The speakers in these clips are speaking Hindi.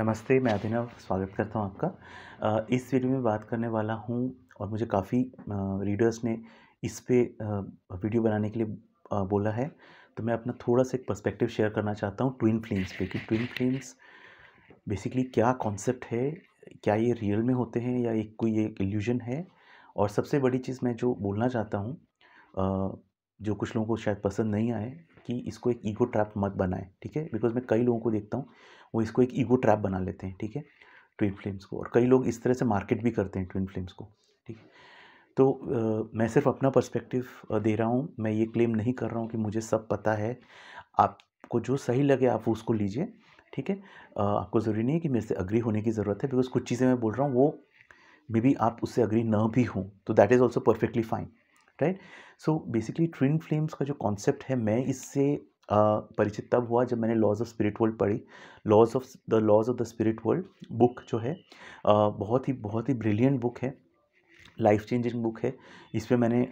नमस्ते मैं अभिनव स्वागत करता हूँ आपका इस वीडियो में बात करने वाला हूँ और मुझे काफ़ी रीडर्स ने इस पे वीडियो बनाने के लिए बोला है तो मैं अपना थोड़ा सा एक पर्सपेक्टिव शेयर करना चाहता हूँ ट्विन फ्लेम्स पे कि ट्विन फ्लेम्स बेसिकली क्या कॉन्सेप्ट है क्या ये रियल में होते हैं या एक कोई एक इल्यूजन है और सबसे बड़ी चीज़ मैं जो बोलना चाहता हूँ जो कुछ लोगों को शायद पसंद नहीं आए कि इसको एक ईगो ट्रैप मत बनाए ठीक है बिकॉज मैं कई लोगों को देखता हूँ वो इसको एक ईगो ट्रैप बना लेते हैं ठीक है ट्विन फ्लेम्स को और कई लोग इस तरह से मार्केट भी करते हैं ट्विन फ्लेम्स को ठीक है तो आ, मैं सिर्फ अपना पर्सपेक्टिव दे रहा हूँ मैं ये क्लेम नहीं कर रहा हूँ कि मुझे सब पता है आपको जो सही लगे आप उसको लीजिए ठीक है आपको ज़रूरी नहीं है कि मेरे से अग्री होने की ज़रूरत है बिकॉज कुछ चीज़ें मैं बोल रहा हूँ वो मे बी आप उससे अग्री ना भी हों तो that is also perfectly fine right so basically twin flames का जो कॉन्सेप्ट है मैं इससे परिचित तब हुआ जब मैंने लॉज ऑफ स्पिरिट वर्ल्ड पढ़ी laws of the laws of the spirit world book जो है बहुत ही बहुत ही ब्रिलियंट बुक है लाइफ चेंजिंग बुक है इस पर मैंने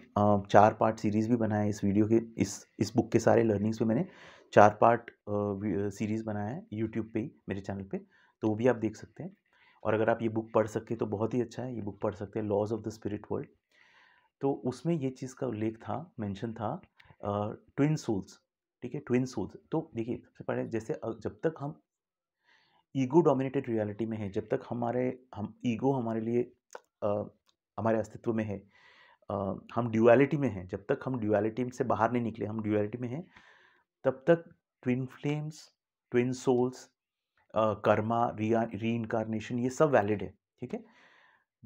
चार पार्ट सीरीज़ भी बनाया है इस वीडियो के इस इस बुक के सारे लर्निंग्स पे मैंने चार पार्ट सीरीज़ बनाया है यूट्यूब पे ही मेरे चैनल पे तो वो भी आप देख सकते हैं और अगर आप ये बुक पढ़ सकते हैं तो बहुत ही अच्छा है ये बुक पढ़ सकते हैं laws of the spirit world तो उसमें ये चीज़ का उल्लेख था मैंशन था ट्विन सोल्स ठीक है ट्विन सोल्स तो देखिए सबसे पहले जैसे जब तक हम ईगो डोमिनेटेड रियलिटी में है जब तक हमारे हम ईगो हमारे लिए आ, हमारे अस्तित्व में है आ, हम ड्यूअलिटी में हैं जब तक हम ड्यूअलिटी से बाहर नहीं निकले हम ड्यूअलिटी में हैं तब तक twin flames twin souls karma रिया री इनकारनेशन ये सब वैलिड है ठीक है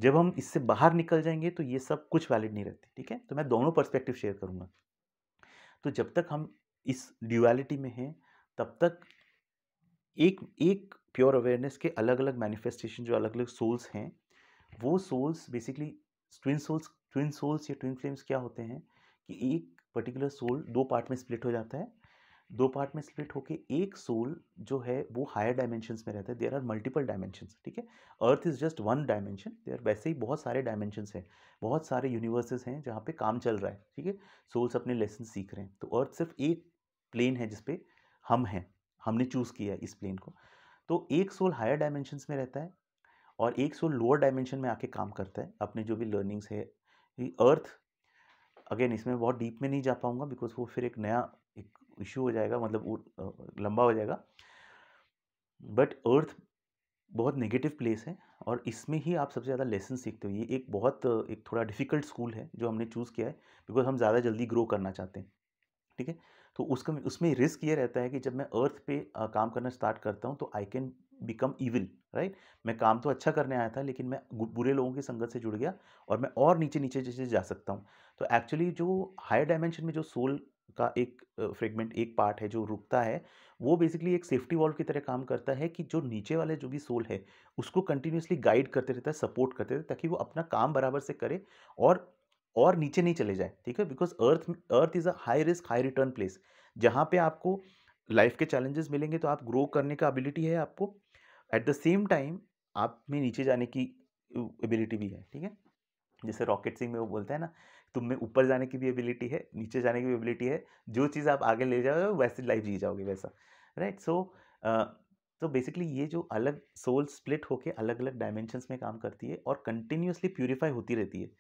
जब हम इससे बाहर निकल जाएंगे तो ये सब कुछ वैलिड नहीं रहते ठीक है तो मैं दोनों पर्सपेक्टिव शेयर करूँगा तो जब तक हम इस ड्यूअलिटी में हैं तब तक एक एक प्योर अवेयरनेस के अलग अलग मैनिफेस्टेशन जो अलग अलग सोल्स हैं वो souls basically twin souls twin souls या ट्विन फ्लेम्स क्या होते हैं कि एक पर्टिकुलर सोल दो पार्ट में स्प्लिट हो जाता है दो पार्ट में स्प्लिट होके एक सोल जो है वो हायर डायमेंशन में रहता है देर आर मल्टीपल डायमेंशन ठीक है earth is just one dimension there वैसे ही बहुत सारे डायमेंशन हैं बहुत सारे यूनिवर्सेस हैं जहाँ पे काम चल रहा है ठीक है सोल्स अपने लेसन सीख रहे हैं तो अर्थ सिर्फ एक प्लेन है जिसपे हम हैं हमने चूज़ किया है इस प्लेन को तो एक सोल हायर डायमेंशन में रहता है और एक सोल लोअर डायमेंशन में आके काम करता है अपने जो भी लर्निंग्स है अर्थ अगेन इसमें बहुत डीप में नहीं जा पाऊँगा बिकॉज वो फिर एक नया एक इशू हो जाएगा मतलब वो लंबा हो जाएगा बट अर्थ बहुत नेगेटिव प्लेस है और इसमें ही आप सबसे ज़्यादा लेसन सीखते हो ये एक बहुत एक थोड़ा डिफ़िकल्ट स्कूल है जो हमने चूज़ किया है बिकॉज हम ज़्यादा जल्दी ग्रो करना चाहते हैं ठीक है तो उसका उसमें रिस्क ये रहता है कि जब मैं अर्थ पे काम करना स्टार्ट करता हूँ तो I can become evil right मैं काम तो अच्छा करने आया था लेकिन मैं बुरे लोगों की संगत से जुड़ गया और मैं और नीचे नीचे जैसे जा सकता हूँ तो एक्चुअली जो हायर डायमेंशन में जो सोल का एक फ्रेगमेंट एक पार्ट है जो रुकता है वो बेसिकली एक सेफ्टी वॉल्व की तरह काम करता है कि जो नीचे वाले जो भी सोल है उसको कंटिन्यूसली गाइड करते रहता है सपोर्ट करते रहता है ताकि वो अपना काम बराबर से करे और और नीचे नहीं चले जाए ठीक है because earth earth is a high risk high return place जहाँ पे आपको लाइफ के चैलेंजेस मिलेंगे तो आप ग्रो करने का एबिलिटी है आपको एट द सेम टाइम आप में नीचे जाने की एबिलिटी भी है ठीक है जैसे रॉकेट सिंह में वो बोलते हैं ना तुम में ऊपर जाने की भी एबिलिटी है नीचे जाने की भी एबिलिटी है जो चीज़ आप आगे ले जाओगे वैसे लाइफ जी जाओगे वैसा राइट सो तो बेसिकली ये जो अलग सोल स्प्लिट होके अलग अलग डायमेंशंस में काम करती है और कंटिन्यूसली प्योरीफाई होती रहती है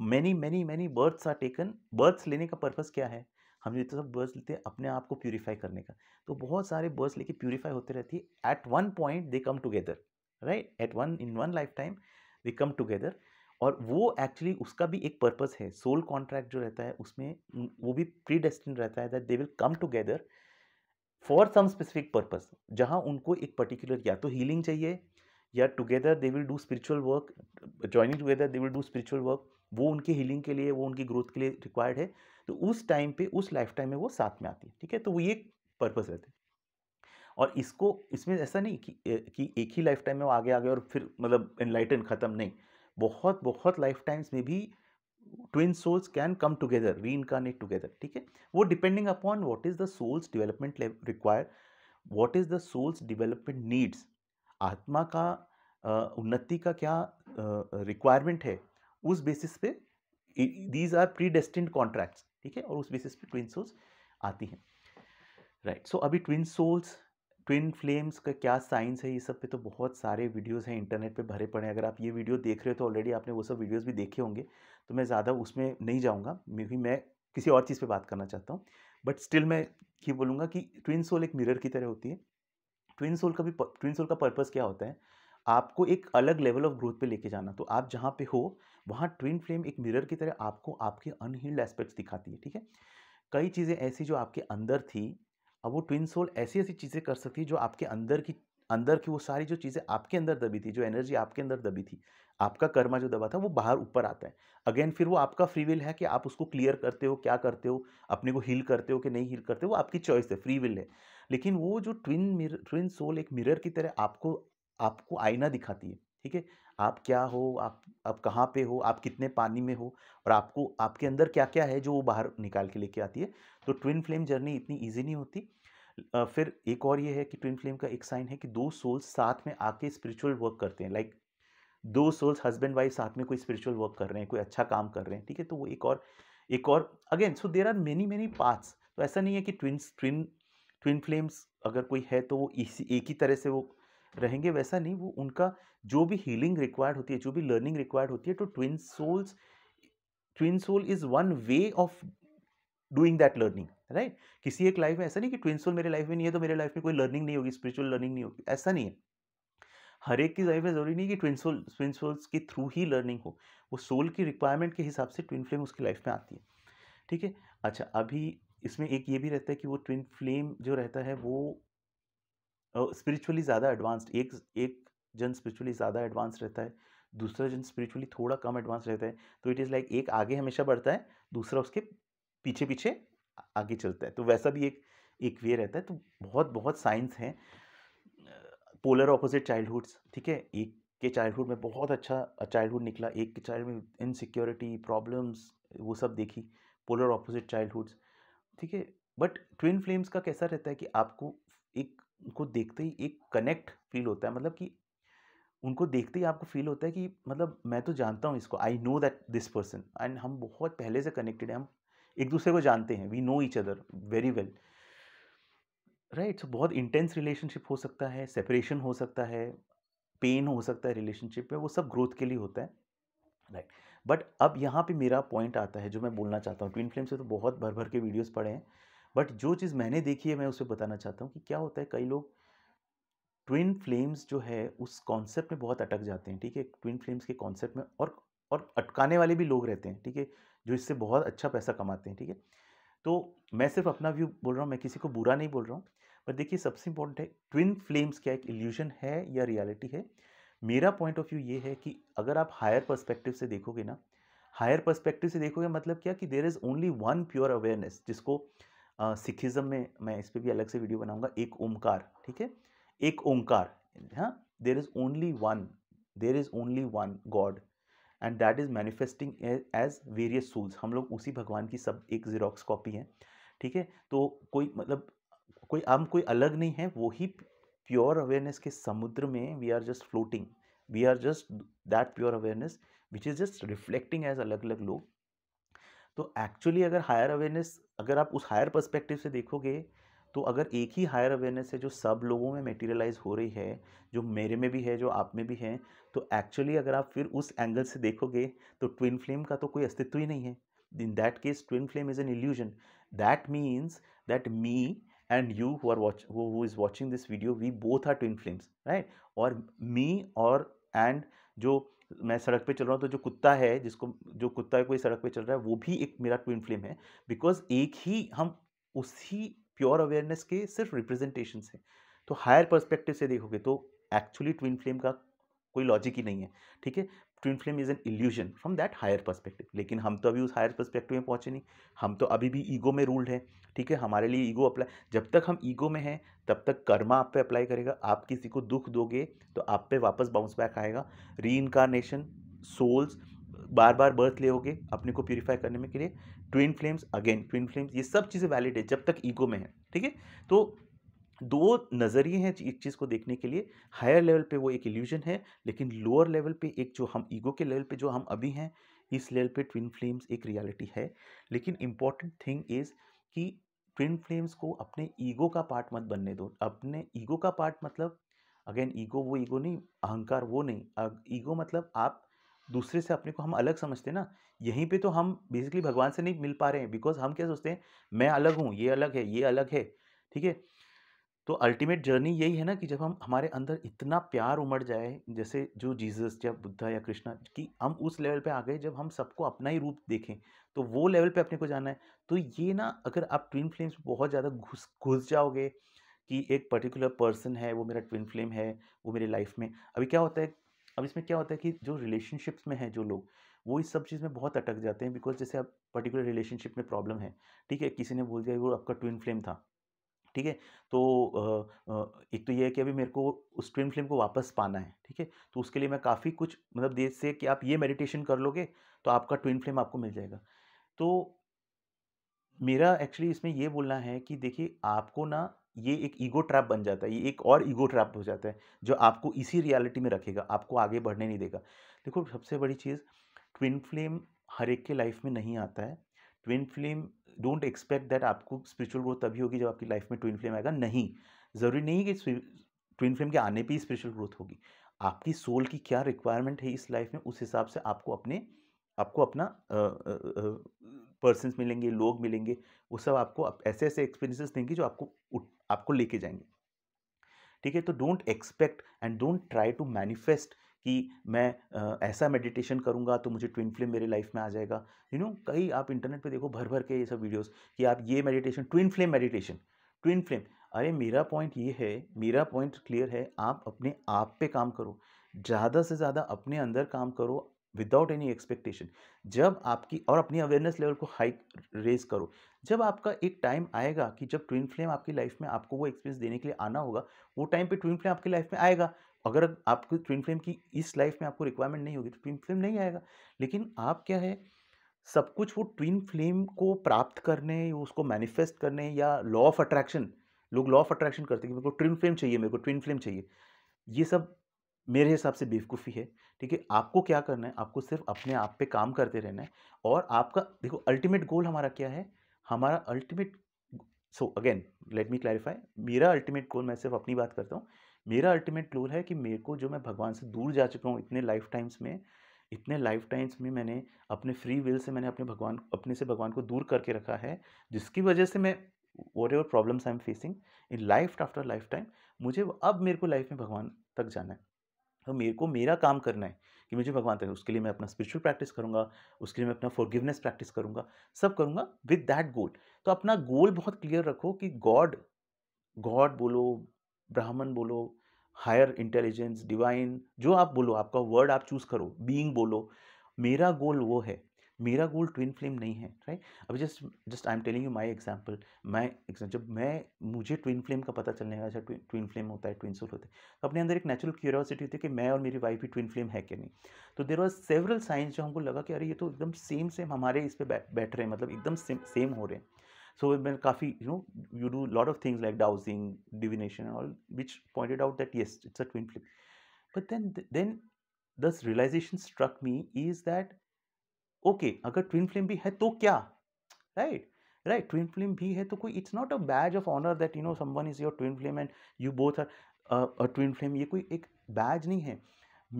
many many many births are taken births लेने का पर्पस क्या है हम जो सब बर्ड्स लेते हैं अपने आप को प्योरीफाई करने का तो बहुत सारे बर्थ लेके प्योरीफाई होते रहती है at one point they come together right at one in one life time they come together और वो एक्चुअली उसका भी एक पर्पस है सोल कॉन्ट्रैक्ट जो रहता है उसमें वो भी प्री डेस्टिन रहता है that they will come together for some specific purpose जहाँ उनको एक पर्टिकुलर या तो हीलिंग चाहिए या together they will do spiritual work joining together they will do spiritual work वो उनकी हीलिंग के लिए वो उनकी ग्रोथ के लिए रिक्वायर्ड है तो उस टाइम पे उस लाइफ टाइम में वो साथ में आती है ठीक है तो वो ये पर्पज़ रहते हैं और इसको इसमें ऐसा नहीं कि कि एक ही लाइफ टाइम में वो आगे आ गए और फिर मतलब इनलाइटन ख़त्म नहीं बहुत बहुत लाइफ टाइम्स में भी twin souls can come together reincarnate together ठीक है वो depending upon what is the soul's development require what is the soul's development needs आत्मा का उन्नति का क्या रिक्वायरमेंट है उस बेसिस पे these are predestine contracts ठीक है और उस बेसिस पे ट्विन सोल्स आती हैं राइट right. सो so, अभी ट्विन सोल्स ट्विन फ्लेम्स का क्या साइंस है ये सब पे तो बहुत सारे वीडियोस हैं इंटरनेट पे भरे पड़े हैं अगर आप ये वीडियो देख रहे हो तो ऑलरेडी आपने वो सब वीडियोस भी देखे होंगे तो मैं ज़्यादा उसमें नहीं जाऊँगा मे भी मैं किसी और चीज़ पे बात करना चाहता हूँ बट स्टिल मैं ये बोलूँगा कि ट्विन सोल एक मिरर की तरह होती है ट्विन सोल का भी ट्विन सोल का पर्पज़ क्या होता है आपको एक अलग लेवल ऑफ ग्रोथ पे लेके जाना तो आप जहाँ पे हो वहाँ ट्विन फ्लेम एक मिरर की तरह आपको आपके अनहील्ड एस्पेक्ट्स दिखाती है ठीक है कई चीज़ें ऐसी जो आपके अंदर थी अब वो ट्विन सोल ऐसी ऐसी चीज़ें कर सकती है जो आपके अंदर की अंदर की वो सारी जो चीज़ें आपके अंदर दबी थी जो एनर्जी आपके अंदर दबी थी आपका कर्मा जो दबा था वो बाहर ऊपर आता है अगेन फिर वो आपका फ्री विल है कि आप उसको क्लियर करते हो क्या करते हो अपने को हील करते हो कि नहीं हील करते हो वो आपकी चॉइस है फ्री विल है लेकिन वो जो ट्विन मिर ट्विन सोल एक मिरर की तरह आपको आपको आईना दिखाती है ठीक है आप क्या हो आप आप कहाँ पे हो आप कितने पानी में हो और आपको आपके अंदर क्या क्या है जो वो बाहर निकाल के लेके आती है तो ट्विन फ्लेम जर्नी इतनी ईजी नहीं होती फिर एक और ये है कि ट्विन फ्लेम का एक साइन है कि दो सोल्स साथ में आके स्पिरिचुअल वर्क करते हैं लाइक दो सोल्स हस्बैंड वाइफ साथ में कोई स्पिरिचुअल वर्क कर रहे हैं कोई अच्छा काम कर रहे हैं ठीक है तो वो एक और एक और again so there are many many parts तो ऐसा नहीं है कि ट्विन ट्विन ट्विन फ्लेम्स अगर कोई है तो वो इसी एक ही तरह से वो रहेंगे वैसा नहीं वो उनका जो भी हीलिंग रिक्वायर्ड होती है जो भी लर्निंग रिक्वायर्ड होती है तो twin souls twin soul is one way of doing that learning right किसी एक लाइफ में ऐसा नहीं कि ट्विन सोल मेरे लाइफ में नहीं है तो मेरे लाइफ में कोई लर्निंग नहीं होगी स्पिरिचुअल लर्निंग नहीं होगी ऐसा नहीं है हर एक की लाइफ में जरूरी नहीं कि ट्विन सोल ट्विन सोल्स के थ्रू ही लर्निंग हो वो सोल की रिक्वायरमेंट के हिसाब से ट्विन फ्लेम उसकी लाइफ में आती है ठीक है अच्छा अभी इसमें एक ये भी रहता है कि वो ट्विन फ्लेम जो रहता है वो स्पिरिचुअली ज़्यादा एडवांस्ड एक एक जन स्पिरिचुअली ज़्यादा एडवांस रहता है दूसरा जन स्पिरिचुअली थोड़ा कम एडवांस रहता है तो इट इज़ लाइक एक आगे हमेशा बढ़ता है दूसरा उसके पीछे पीछे आगे चलता है तो वैसा भी एक एक वे रहता है तो बहुत बहुत साइंस हैं पोलर ऑपोजिट चाइल्डहुड्स ठीक है एक के चाइल्डहुड में बहुत अच्छा चाइल्डहुड निकला एक के चाइल्ड में इनसिक्योरिटी प्रॉब्लम्स वो सब देखी पोलर ऑपोजिट चाइल्डहुड्स ठीक है बट ट्विन फ्लेम्स का कैसा रहता है कि आपको एक उनको देखते ही एक कनेक्ट फील होता है मतलब कि उनको देखते ही आपको फील होता है कि मतलब मैं तो जानता हूँ इसको I know that this person and हम बहुत पहले से कनेक्टेड हैं हम एक दूसरे को जानते हैं we know each other very well right so बहुत इंटेंस रिलेशनशिप हो सकता है सेपरेशन हो सकता है पेन हो सकता है रिलेशनशिप में वो सब ग्रोथ के लिए होता है राइट right. बट अब यहाँ पे मेरा पॉइंट आता है जो मैं बोलना चाहता हूँ ट्विन फ्लेम से तो बहुत भर भर के वीडियोस पड़े हैं बट जो चीज़ मैंने देखी है मैं उसे बताना चाहता हूँ कि क्या होता है कई लोग ट्विन फ्लेम्स जो है उस कॉन्सेप्ट में बहुत अटक जाते हैं ठीक है ट्विन फ्लेम्स के कॉन्सेप्ट में और और अटकाने वाले भी लोग रहते हैं ठीक है जो इससे बहुत अच्छा पैसा कमाते हैं ठीक है तो मैं सिर्फ अपना व्यू बोल रहा हूँ मैं किसी को बुरा नहीं बोल रहा हूँ बट देखिए सबसे इम्पोर्टेंट है ट्विन फ्लेम्स क्या एक इल्यूजन है या रियलिटी है मेरा पॉइंट ऑफ व्यू ये है कि अगर आप हायर परस्पेक्टिव से देखोगे ना हायर परस्पेक्टिव से देखोगे मतलब क्या कि there is only one pure awareness जिसको सिखिज्म में मैं इस पर भी अलग से वीडियो बनाऊंगा एक ओमकार ठीक है एक ओंकार हाँ there is only one there is only one God and that is manifesting as various souls हम लोग उसी भगवान की सब एक जीरोक्स कॉपी है ठीक है तो कोई मतलब कोई हम कोई अलग नहीं है वो ही प्योर अवेयरनेस के समुद्र में we are just floating we are just that pure awareness which is just reflecting as अलग अलग लोग तो एक्चुअली अगर हायर अवेयरनेस अगर आप उस हायर पर्सपेक्टिव से देखोगे तो अगर एक ही हायर अवेयरनेस है जो सब लोगों में मेटेरियलाइज हो रही है जो मेरे में भी है जो आप में भी है तो एक्चुअली अगर आप फिर उस एंगल से देखोगे तो ट्विन फ्लेम का तो कोई अस्तित्व ही नहीं है in that case twin flame is an illusion that means that me and you who are watch who is watching this video we both are twin flames right और मी और एंड जो मैं सड़क पे चल रहा हूँ तो जो कुत्ता है जिसको जो कुत्ता है कोई सड़क पे चल रहा है वो भी एक मेरा ट्विन फ्लेम है बिकॉज एक ही हम उसी प्योर अवेयरनेस के सिर्फ रिप्रेजेंटेशन से तो हायर पर्सपेक्टिव से देखोगे तो एक्चुअली ट्विन फ्लेम का कोई लॉजिक ही नहीं है ठीक है twin flame is an illusion from that higher perspective लेकिन हम तो अभी उस हायर पर्सपेक्टिव में पहुँचे नहीं हम तो अभी भी ईगो में रूल्ड है ठीक है हमारे लिए ईगो अप्लाई जब तक हम ईगो में हैं तब तक कर्मा आप पे अप्लाई करेगा आप किसी को दुख दोगे तो आप पे वापस बाउंस बैक आएगा री इनकारनेशन सोल्स बार बार बर्थ ले होगे अपने को प्योरीफाई करने में के लिए twin flames again twin flames ये सब चीज़ें वैलिड है जब तक ईगो में है ठीक है तो दो नज़रिए हैं एक चीज़ को देखने के लिए हायर लेवल पे वो एक इल्यूजन है लेकिन लोअर लेवल पे एक जो हम ईगो के लेवल पे जो हम अभी हैं इस लेवल पे ट्विन फ्लेम्स एक रियलिटी है लेकिन इम्पॉर्टेंट थिंग इज़ कि ट्विन फ्लेम्स को अपने ईगो का पार्ट मत बनने दो अपने ईगो का पार्ट मतलब अगेन ईगो वो ईगो नहीं अहंकार वो नहीं ईगो मतलब आप दूसरे से अपने को हम अलग समझते हैं ना यहीं पे तो हम बेसिकली भगवान से नहीं मिल पा रहे हैं बिकॉज हम क्या सोचते हैं मैं अलग हूँ ये अलग है ये अलग है ठीक है तो अल्टीमेट जर्नी यही है ना कि जब हम हमारे अंदर इतना प्यार उमड़ जाए जैसे जो जीसस या बुद्धा या कृष्णा कि हम उस लेवल पे आ गए जब हम सबको अपना ही रूप देखें तो वो लेवल पे अपने को जाना है तो ये ना अगर आप ट्विन फ्लेम्स बहुत ज़्यादा घुस घुस जाओगे कि एक पर्टिकुलर पर्सन है वो मेरा ट्विन फ्लेम है वो मेरे लाइफ में अभी क्या होता है अब इसमें क्या होता है कि जो रिलेशनशिप्स में है जो लोग वो इस सब चीज़ में बहुत अटक जाते हैं बिकॉज जैसे आप पर्टिकुलर रिलेशनशिप में प्रॉब्लम है ठीक है किसी ने बोल दिया वो आपका ट्विन फ्लेम था ठीक है तो एक तो ये है कि अभी मेरे को उस ट्विन फ्लेम को वापस पाना है ठीक है तो उसके लिए मैं काफ़ी कुछ मतलब देर से कि आप ये मेडिटेशन कर लोगे तो आपका ट्विन फ्लेम आपको मिल जाएगा तो मेरा एक्चुअली इसमें ये बोलना है कि देखिए आपको ना ये एक ईगो ट्रैप बन जाता है ये एक और ईगो ट्रैप हो जाता है जो आपको इसी रियलिटी में रखेगा आपको आगे बढ़ने नहीं देगा देखो सबसे बड़ी चीज़ ट्विन फ्लेम हर एक के लाइफ में नहीं आता है twin flame don't expect that आपको स्पिरिचुअल ग्रोथ तभी होगी जब आपकी लाइफ में ट्विन फ्लेम आएगा नहीं ज़रूरी नहीं कि ट्विन फ्लेम के आने पर ही स्पिरिचुअल ग्रोथ होगी आपकी सोल की क्या रिक्वायरमेंट है इस लाइफ में उस हिसाब से आपको अपने आपको अपना पर्सनस मिलेंगे लोग मिलेंगे वो सब आपको आप ऐसे ऐसे एक्सपीरियंसेस देंगे जो आपको आपको लेके जाएंगे ठीक है तो don't expect and don't try to manifest कि मैं ऐसा मेडिटेशन करूँगा तो मुझे ट्विन फ्लेम मेरे लाइफ में आ जाएगा यू नो कई आप इंटरनेट पर देखो भर भर के ये सब वीडियोज़ कि आप ये meditation twin flame meditation twin flame अरे मेरा पॉइंट ये है मेरा पॉइंट क्लियर है आप अपने आप पे काम करो ज़्यादा से ज़्यादा अपने अंदर काम करो विदाउट एनी एक्सपेक्टेशन जब आपकी और अपनी अवेयरनेस लेवल को हाई रेज करो जब आपका एक टाइम आएगा कि जब ट्विन फ्लेम आपकी लाइफ में आपको वो एक्सपीरियंस देने के लिए आना होगा वो टाइम पे ट्विन फ्लेम आपकी लाइफ में आएगा अगर आपको ट्विन फ्लेम की इस लाइफ में आपको रिक्वायरमेंट नहीं होगी तो ट्विन फ्लेम नहीं आएगा लेकिन आप क्या है सब कुछ वो ट्विन फ्लेम को प्राप्त करने उसको मैनिफेस्ट करने या लॉ ऑफ अट्रैक्शन लोग लॉ ऑफ अट्रैक्शन करते हैं कि मेरे को ट्विन फ्लेम चाहिए मेरे को ट्विन फ्लेम चाहिए ये सब मेरे हिसाब से बेवकूफ़ी है ठीक है आपको क्या करना है आपको सिर्फ अपने आप पे काम करते रहना है और आपका देखो अल्टीमेट गोल हमारा क्या है हमारा ultimate so again let me clarify मेरा अल्टीमेट गोल मैं सिर्फ अपनी बात करता हूँ मेरा अल्टीमेट गोल है कि मेरे को जो मैं भगवान से दूर जा चुका हूँ इतने लाइफ टाइम्स में इतने लाइफ टाइम्स में मैंने अपने फ्री विल से मैंने अपने भगवान अपने से भगवान को दूर करके रखा है जिसकी वजह से मैं whatever problems I am facing in life after life time मुझे अब मेरे को लाइफ में भगवान तक जाना है तो मेरे को मेरा काम करना है कि मुझे भगवान तक उसके लिए मैं अपना स्पिरिचुअल प्रैक्टिस करूँगा उसके लिए मैं अपना फॉरगिवनेस प्रैक्टिस करूँगा सब करूँगा विद दैट गोल तो अपना गोल बहुत क्लियर रखो कि गॉड गॉड बोलो ब्राह्मण बोलो हायर इंटेलिजेंस डिवाइन जो आप बोलो आपका वर्ड आप चूज़ करो बीइंग बोलो मेरा गोल वो है मेरा गोल ट्विन फ्लेम नहीं है राइट अब just just I am telling you my example example जब मैं मुझे ट्विन फ्लेम का पता चलने का अच्छा ट्विन फ्लेम होता है ट्विन सोल होते हैं तो अपने अंदर एक नेचुरल क्यूरियोसिटी होती है कि मैं और मेरी वाइफ ही ट्विन फ्लेम है कि नहीं तो देर वॉज सेवरल साइंस जो हमको लगा कि अरे ये तो एकदम सेम सेम हमारे इस पर बैठ रहे हैं मतलब एकदम सेम सेम हो रहे हैं So when Kafi, you know, you do a lot of things like dowsing, divination, all which pointed out that yes, it's a twin flip. But then, then this realization struck me is that okay, अगर twin flame भी है तो क्या, right? Right, twin flame भी है तो कोई it's not a badge of honor that you know someone is your twin flame and you both are uh, a twin flame ये कोई एक badge नहीं है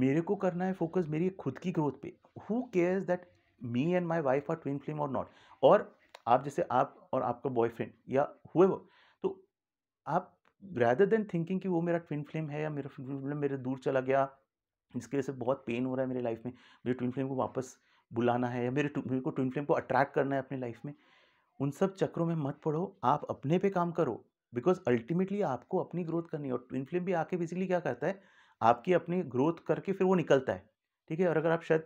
मेरे को करना है फोकस मेरी खुद की ग्रोथ पे who cares that me and my wife are twin flame और नॉट और आप जैसे आप और आपका बॉयफ्रेंड या हुए वो तो आप रैदर देन थिंकिंग कि वो मेरा ट्विन फ्लेम है या मेरा ट्विन फ्लेम मेरे दूर चला गया जिसकी वजह से बहुत पेन हो रहा है मेरी लाइफ में मेरे ट्विन फ्लेम को वापस बुलाना है या मेरे मेरे को ट्विन फ्लेम को अट्रैक्ट करना है अपने लाइफ में उन सब चक्रों में मत पढ़ो आप अपने पे काम करो बिकॉज अल्टीमेटली आपको अपनी ग्रोथ करनी है और ट्विन फ्लेम भी आके बेसिकली क्या करता है आपकी अपनी ग्रोथ करके फिर वो निकलता है ठीक है और अगर आप शायद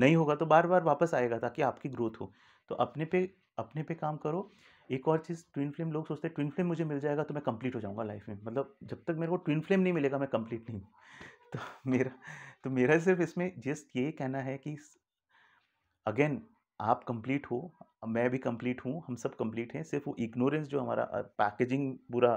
नहीं होगा तो बार बार वापस आएगा ताकि आपकी ग्रोथ हो तो अपने पे अपने पे काम करो एक और चीज़ ट्विन फ्लेम लोग सोचते हैं ट्विन फ्लेम मुझे मिल जाएगा तो मैं कंप्लीट हो जाऊंगा लाइफ में मतलब जब तक मेरे को ट्विन फ्लेम नहीं मिलेगा मैं कंप्लीट नहीं तो मेरा तो मेरा सिर्फ इसमें जस्ट ये कहना है कि अगेन आप कंप्लीट हो मैं भी कंप्लीट हूँ हम सब कंप्लीट हैं सिर्फ वो इग्नोरेंस जो हमारा पैकेजिंग पूरा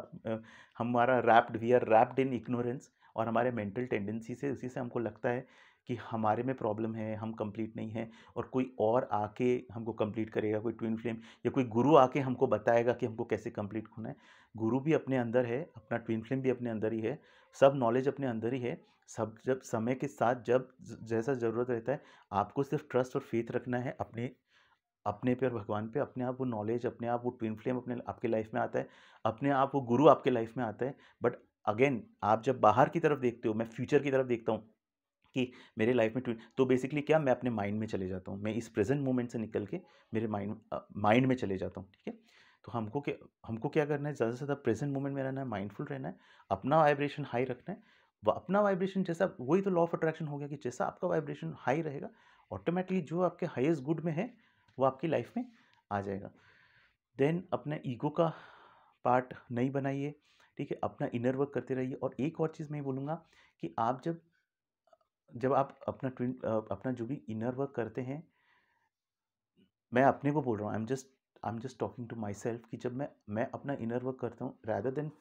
हमारा wrapped we are wrapped in ignorance और हमारे मेंटल टेंडेंसी से उसी से हमको लगता है कि हमारे में प्रॉब्लम है हम कंप्लीट नहीं हैं और कोई और आके हमको कंप्लीट करेगा कोई ट्विन फ्लेम या कोई गुरु आके हमको बताएगा कि हमको कैसे कंप्लीट होना है गुरु भी अपने अंदर है अपना ट्विन फ्लेम भी अपने अंदर ही है सब नॉलेज अपने अंदर ही है सब जब समय के साथ जब जैसा ज़रूरत रहता है आपको सिर्फ ट्रस्ट और फेथ रखना है अपने अपने पे और भगवान पे अपने आप वो नॉलेज अपने आप वो ट्विन फ्लेम अपने आपके लाइफ में आता है अपने आप वो गुरु आपके लाइफ में आता है बट अगेन आप जब बाहर की तरफ देखते हो मैं फ्यूचर की तरफ देखता हूँ कि मेरे लाइफ में ट्विन तो बेसिकली क्या मैं अपने माइंड में चले जाता हूँ मैं इस प्रेजेंट मोमेंट से निकल के मेरे माइंड माइंड में चले जाता हूँ ठीक है तो हमको क्या हमको क्या करना है ज़्यादा से ज़्यादा प्रेजेंट मोमेंट में रहना है माइंडफुल रहना है अपना वाइब्रेशन हाई रखना है अपना वाइब्रेशन जैसा वही तो लॉ ऑफ अट्रैक्शन हो गया कि जैसा आपका वाइब्रेशन हाई रहेगा ऑटोमेटिकली जो आपके हाईएस्ट गुड में है वो आपकी लाइफ में आ जाएगा देन अपने ईगो का पार्ट नहीं बनाइए ठीक है अपना इनर वर्क करते रहिए और एक और चीज़ मैं बोलूँगा कि आप जब जब आप अपना ट्विन अपना जो भी इनर वर्क करते हैं मैं अपने को बोल रहा हूँ I am just I am just talking to myself कि जब मैं मैं अपना इनर वर्क करता हूँ rather than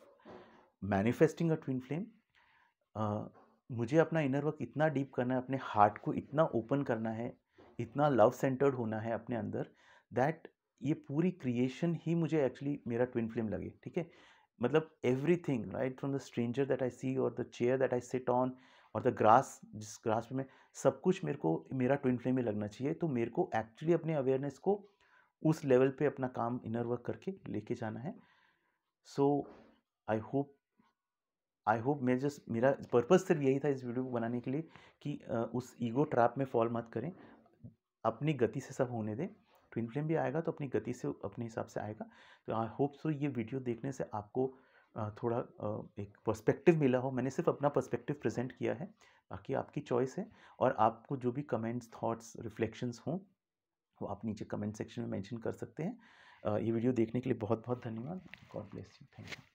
manifesting a twin flame मुझे अपना इनर वर्क इतना डीप करना है अपने हार्ट को इतना ओपन करना है इतना लव सेंटर्ड होना है अपने अंदर दैट ये पूरी क्रिएशन ही मुझे एक्चुअली मेरा ट्विन फ्लेम लगे ठीक है मतलब एवरी थिंग right from the stranger that I see और the chair that I sit on और द ग्रास जिस ग्रास में सब कुछ मेरे को मेरा ट्विन फ्लेम में लगना चाहिए तो मेरे को एक्चुअली अपने अवेयरनेस को उस लेवल पे अपना काम इनर वर्क करके लेके जाना है so I hope I hope मैं जस्ट मेरा पर्पज़ सिर्फ यही था इस वीडियो को बनाने के लिए कि उस ईगो ट्रैप में फॉल मत करें अपनी गति से सब होने दें ट्विन फ्लेम भी आएगा तो अपनी गति से अपने हिसाब से आएगा तो आई होप सो ये वीडियो देखने से आपको थोड़ा एक पर्सपेक्टिव मिला हो मैंने सिर्फ अपना पर्सपेक्टिव प्रेजेंट किया है बाकी आपकी चॉइस है और आपको जो भी कमेंट्स थॉट्स रिफ्लेक्शंस हों वो आप नीचे कमेंट सेक्शन में मेंशन कर सकते हैं ये वीडियो देखने के लिए बहुत बहुत धन्यवाद God bless you thank you